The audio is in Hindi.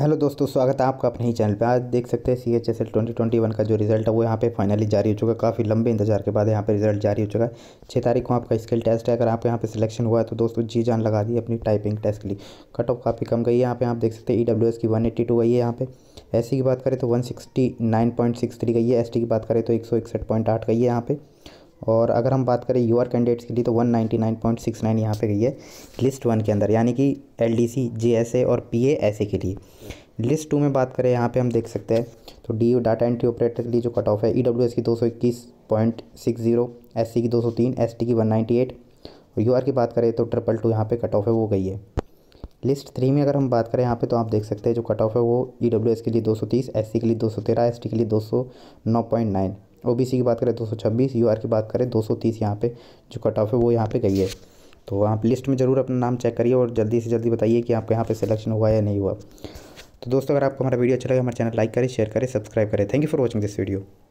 हेलो दोस्तों स्वागत है आपका अपने ही चैनल पे आज देख सकते हैं C H S L twenty twenty one का जो रिजल्ट है वो यहाँ पे फाइनली जारी हो चुका है काफ़ी लंबे इंतजार के बाद यहाँ पे रिजल्ट जारी हो चुका है छः तारीख को आपका स्किल टेस्ट है अगर आपके यहाँ पे सिलेक्शन हुआ है तो दोस्तों जी जान लगा दी अपनी टाइपिंग टेस्ट के लिए कट ऑफ काफ़ी कम गई है यहाँ पे आप देख सकते हैं ई e एस की वन एट्टी टू गई है यहाँ पे एस की बात करें तो one sixty nine point six three गई है एस टी की बात करें तो एक सौ इकसठ पॉइंट आठ गई है यहाँ पे और अगर हम बात करें यूआर कैंडिडेट्स के लिए तो 199.69 यहाँ पे गई है लिस्ट वन के अंदर यानी कि एलडीसी जीएसए और पीए ऐसे के लिए लिस्ट टू में बात करें यहाँ पे हम देख सकते हैं तो डी डाटा एंट्री ऑपरेटर के लिए जो कट ऑफ है ई e की दो सौ इक्कीस point six zero S C की दो सौ तीन एस टी की वन एट और यू आर की बात करें तो ट्रिपल टू यहाँ पे कट ऑफ है वो गई है लिस्ट थ्री में अगर हम बात करें यहाँ पे तो आप देख सकते हैं जो कट ऑफ है वो ई डब्ल्यू एस के लिए दो सौ तीस एस सी के लिए दो सौ तेरह एस टी के लिए दो सौ नौ point nine O B C की बात करें दो सौ छब्बीस यू आर की बात करें दो सौ तीस यहाँ पर जो कट ऑफ है वो यहाँ पर गई है तो आप लिस्ट में ज़रूर अपना नाम चेक करिए और जल्दी से जल्दी बताइए कि आपके यहाँ पे सिलेक्शन हुआ या नहीं हुआ तो दोस्तों अगर आपको हमारा वीडियो अच्छा लगे हमारे चैनल लाइक करें शेयर करें सब्सक्राइब करें thank you for watching this video